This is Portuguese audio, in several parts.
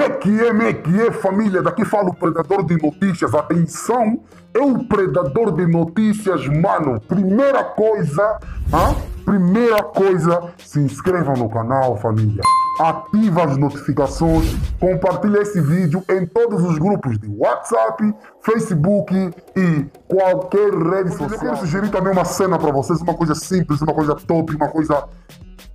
Mequie, mequie, família, daqui fala o predador de notícias. Atenção, é o predador de notícias, mano. Primeira coisa, ah, primeira coisa, se inscreva no canal, família. Ativa as notificações, compartilhe esse vídeo em todos os grupos de WhatsApp, Facebook e qualquer rede social. Eu quero sugerir também uma cena para vocês, uma coisa simples, uma coisa top, uma coisa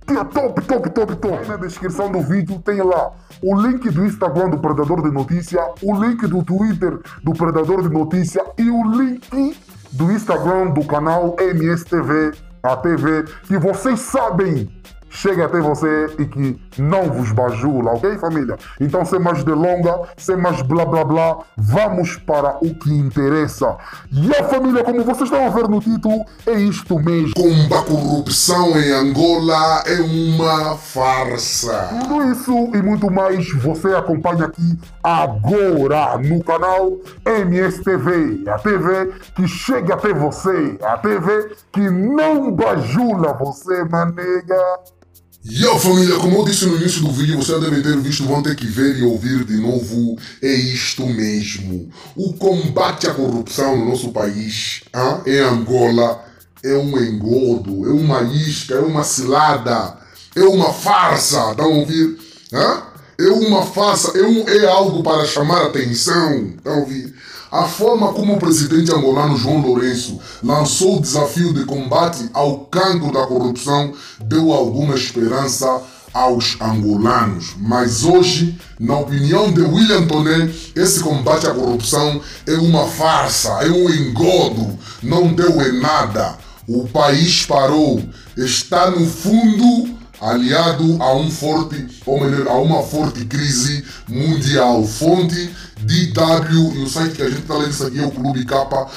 top, top, top, top. Na descrição do vídeo tem lá o link do Instagram do Predador de Notícia, o link do Twitter do Predador de Notícia e o link do Instagram do canal MSTV, a TV, que vocês sabem Chega até você e que não vos bajula, ok, família? Então, sem mais delonga, sem mais blá blá blá, vamos para o que interessa. E a família, como vocês estão a ver no título, é isto mesmo. Comba corrupção em Angola é uma farsa. Tudo isso e muito mais você acompanha aqui agora no canal MSTV, a TV que chega até você, a TV que não bajula você, manega. E Yo família, como eu disse no início do vídeo, vocês devem ter visto, vão ter que ver e ouvir de novo. É isto mesmo. O combate à corrupção no nosso país, hein, em é Angola, é um engodo, é uma isca, é uma cilada, é uma farsa. Dá um ouvir? Hein? É uma farsa, é, um, é algo para chamar atenção. Dá um ouvir? A forma como o presidente angolano João Lourenço lançou o desafio de combate ao cancro da corrupção deu alguma esperança aos angolanos. Mas hoje, na opinião de William Toné, esse combate à corrupção é uma farsa, é um engodo, não deu em nada. O país parou, está no fundo aliado a um forte, ou melhor, a uma forte crise mundial, fonte DW e o site que a gente está lendo isso aqui é o clubecapa.net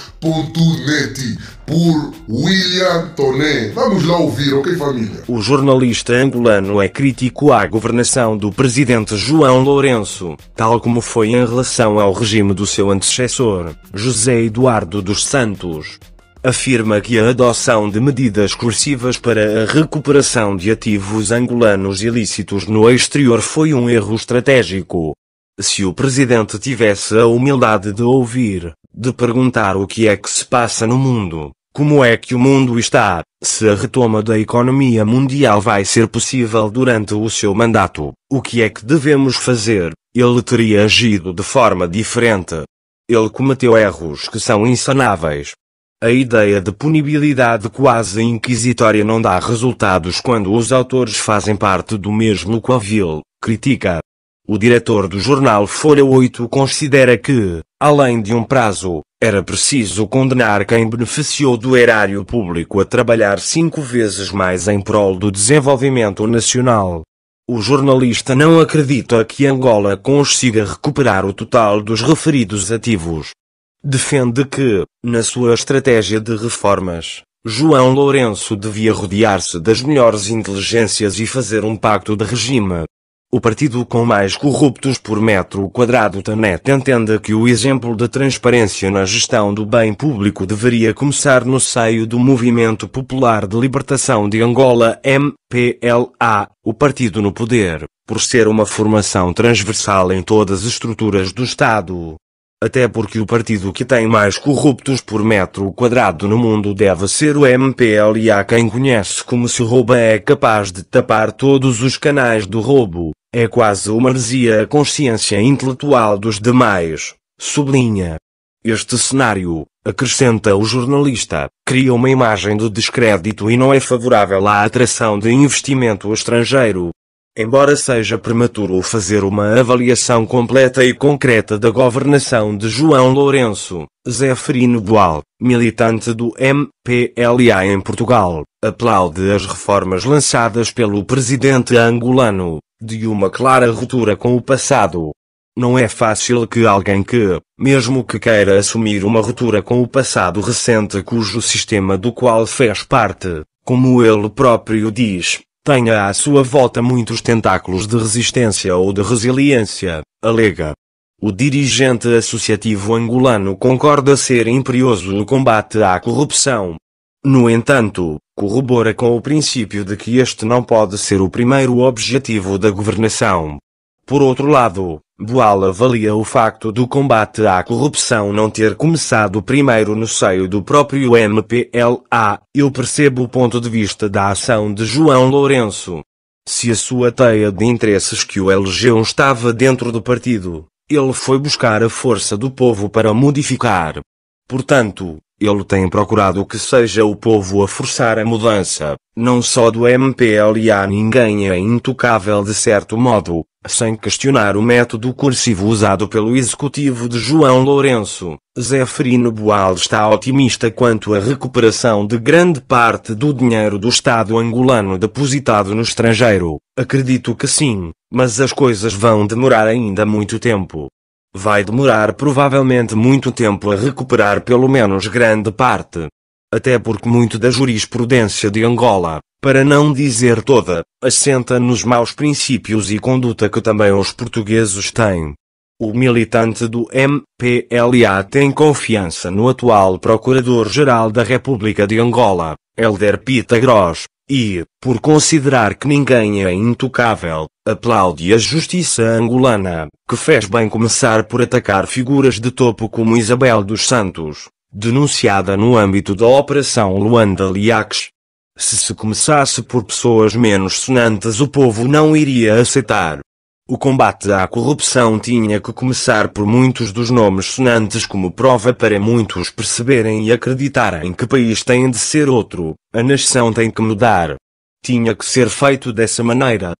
por William Toné. Vamos lá ouvir, ok família? O jornalista angolano é crítico à governação do presidente João Lourenço, tal como foi em relação ao regime do seu antecessor, José Eduardo dos Santos afirma que a adoção de medidas coercivas para a recuperação de ativos angolanos ilícitos no exterior foi um erro estratégico, se o presidente tivesse a humildade de ouvir, de perguntar o que é que se passa no mundo, como é que o mundo está, se a retoma da economia mundial vai ser possível durante o seu mandato, o que é que devemos fazer, ele teria agido de forma diferente. Ele cometeu erros que são insanáveis. A ideia de punibilidade quase inquisitória não dá resultados quando os autores fazem parte do mesmo covil, critica, o diretor do jornal Folha 8 considera que, além de um prazo, era preciso condenar quem beneficiou do erário público a trabalhar cinco vezes mais em prol do desenvolvimento nacional. O jornalista não acredita que Angola consiga recuperar o total dos referidos ativos. Defende que, na sua estratégia de reformas, João Lourenço devia rodear-se das melhores inteligências e fazer um pacto de regime, o partido com mais corruptos por metro quadrado da NET entende que o exemplo de transparência na gestão do bem público deveria começar no seio do Movimento Popular de Libertação de Angola MPLA, o partido no poder, por ser uma formação transversal em todas as estruturas do Estado. Até porque o partido que tem mais corruptos por metro quadrado no mundo deve ser o MPLA quem conhece como se rouba é capaz de tapar todos os canais do roubo. É quase uma heresia a consciência intelectual dos demais, sublinha. Este cenário, acrescenta o jornalista, cria uma imagem de descrédito e não é favorável à atração de investimento estrangeiro. Embora seja prematuro fazer uma avaliação completa e concreta da governação de João Lourenço, Zé Ferino Boal, militante do MPLA em Portugal, aplaude as reformas lançadas pelo presidente angolano, de uma clara ruptura com o passado. Não é fácil que alguém que, mesmo que queira assumir uma ruptura com o passado recente cujo sistema do qual fez parte, como ele próprio diz, tenha à sua volta muitos tentáculos de resistência ou de resiliência, alega. O dirigente associativo angolano concorda ser imperioso o combate à corrupção, no entanto, corrobora com o princípio de que este não pode ser o primeiro objetivo da governação. Por outro lado, Boal avalia o facto do combate à corrupção não ter começado primeiro no seio do próprio MPLA. Eu percebo o ponto de vista da ação de João Lourenço. Se a sua teia de interesses que o elegeu estava dentro do partido, ele foi buscar a força do povo para modificar. Portanto, ele tem procurado que seja o povo a forçar a mudança, não só do MPLA ninguém é intocável de certo modo, sem questionar o método cursivo usado pelo executivo de João Lourenço, Zefrino Boal está otimista quanto à recuperação de grande parte do dinheiro do Estado angolano depositado no estrangeiro. Acredito que sim, mas as coisas vão demorar ainda muito tempo vai demorar provavelmente muito tempo a recuperar pelo menos grande parte. Até porque muito da jurisprudência de Angola, para não dizer toda, assenta nos maus princípios e conduta que também os portugueses têm. O militante do MPLA tem confiança no atual Procurador-Geral da República de Angola, Helder Pita Gross, e, por considerar que ninguém é intocável, aplaude a justiça angolana, que fez bem começar por atacar figuras de topo como Isabel dos Santos, denunciada no âmbito da Operação Luanda Liaques. Se se começasse por pessoas menos sonantes o povo não iria aceitar. O combate à corrupção tinha que começar por muitos dos nomes sonantes como prova para muitos perceberem e acreditarem que país tem de ser outro, a nação tem que mudar. Tinha que ser feito dessa maneira.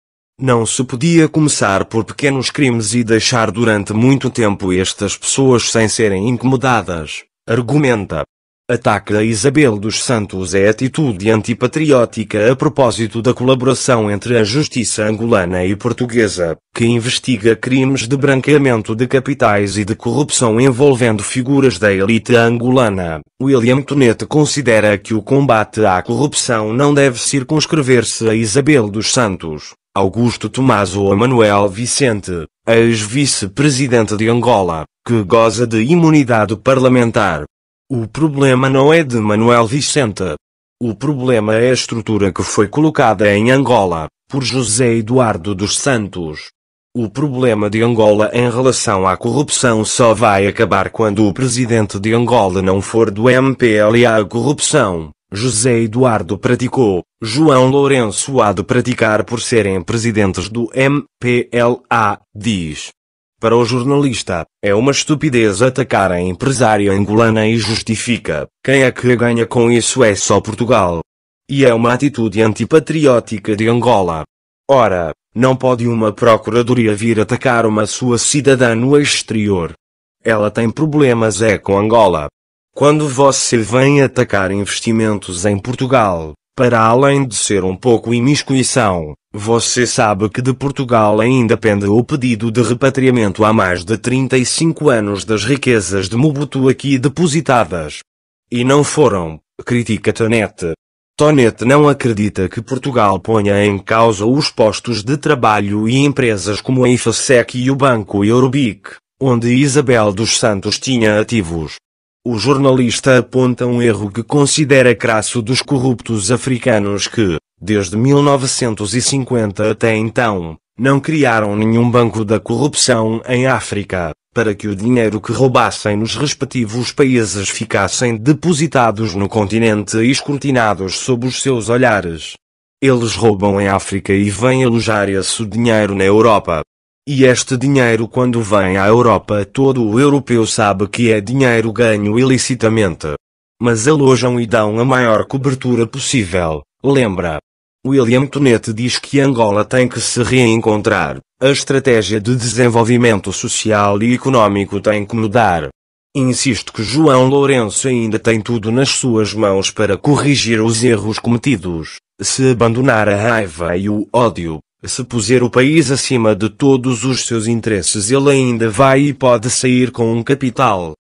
Não se podia começar por pequenos crimes e deixar durante muito tempo estas pessoas sem serem incomodadas, argumenta. Ataque a Isabel dos Santos é atitude antipatriótica a propósito da colaboração entre a justiça angolana e portuguesa, que investiga crimes de branqueamento de capitais e de corrupção envolvendo figuras da elite angolana. William Tonete considera que o combate à corrupção não deve circunscrever-se a Isabel dos Santos. Augusto ou Manuel Vicente, ex-vice-presidente de Angola, que goza de imunidade parlamentar, o problema não é de Manuel Vicente. O problema é a estrutura que foi colocada em Angola, por José Eduardo dos Santos. O problema de Angola em relação à corrupção só vai acabar quando o presidente de Angola não for do MPLA a corrupção. José Eduardo praticou, João Lourenço há de praticar por serem presidentes do MPLA, diz. Para o jornalista, é uma estupidez atacar a empresária angolana e justifica, quem é que ganha com isso é só Portugal. E é uma atitude antipatriótica de Angola. Ora, não pode uma procuradoria vir atacar uma sua cidadã no exterior. Ela tem problemas é com Angola. Quando você vem atacar investimentos em Portugal, para além de ser um pouco imiscuição, você sabe que de Portugal ainda pende o pedido de repatriamento há mais de 35 anos das riquezas de Mobutu aqui depositadas. E não foram, critica Tonete. Tonete não acredita que Portugal ponha em causa os postos de trabalho e empresas como a IFASEC e o Banco Eurobic, onde Isabel dos Santos tinha ativos. O jornalista aponta um erro que considera crasso dos corruptos africanos que, desde 1950 até então, não criaram nenhum banco da corrupção em África, para que o dinheiro que roubassem nos respectivos países ficassem depositados no continente e escrutinados sob os seus olhares. Eles roubam em África e vêm alojar esse dinheiro na Europa, e este dinheiro quando vem à Europa todo o europeu sabe que é dinheiro ganho ilicitamente. Mas alojam e dão a maior cobertura possível, lembra? William Tonete diz que Angola tem que se reencontrar, a estratégia de desenvolvimento social e econômico tem que mudar. Insisto que João Lourenço ainda tem tudo nas suas mãos para corrigir os erros cometidos, se abandonar a raiva e o ódio, se puser o país acima de todos os seus interesses, ele ainda vai e pode sair com um capital.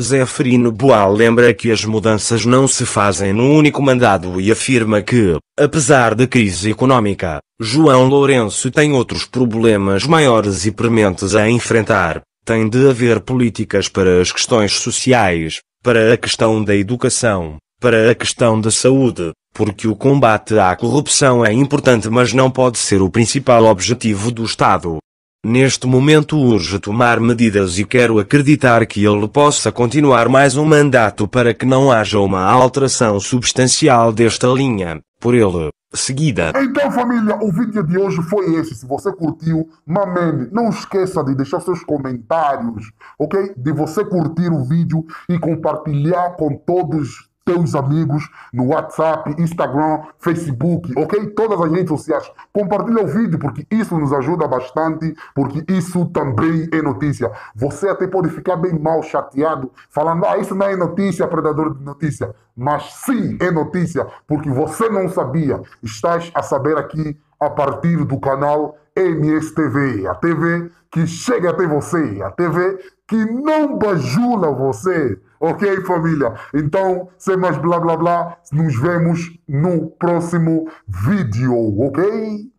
Zeferino Boal lembra que as mudanças não se fazem num único mandado e afirma que, apesar da crise económica, João Lourenço tem outros problemas maiores e prementes a enfrentar. Tem de haver políticas para as questões sociais, para a questão da educação, para a questão da saúde, porque o combate à corrupção é importante, mas não pode ser o principal objetivo do Estado. Neste momento urge tomar medidas e quero acreditar que ele possa continuar mais um mandato para que não haja uma alteração substancial desta linha, por ele, seguida. Então família, o vídeo de hoje foi este. Se você curtiu, mamene, não esqueça de deixar seus comentários, ok? De você curtir o vídeo e compartilhar com todos teus amigos no WhatsApp, Instagram, Facebook, ok? Todas as redes sociais. Compartilha o vídeo porque isso nos ajuda bastante, porque isso também é notícia. Você até pode ficar bem mal chateado falando, ah, isso não é notícia, predador de notícia. Mas sim, é notícia, porque você não sabia. Estás a saber aqui a partir do canal MSTV, a TV que chega até você, a TV que não bajula você. Ok, família? Então, sem mais blá blá blá, nos vemos no próximo vídeo, ok?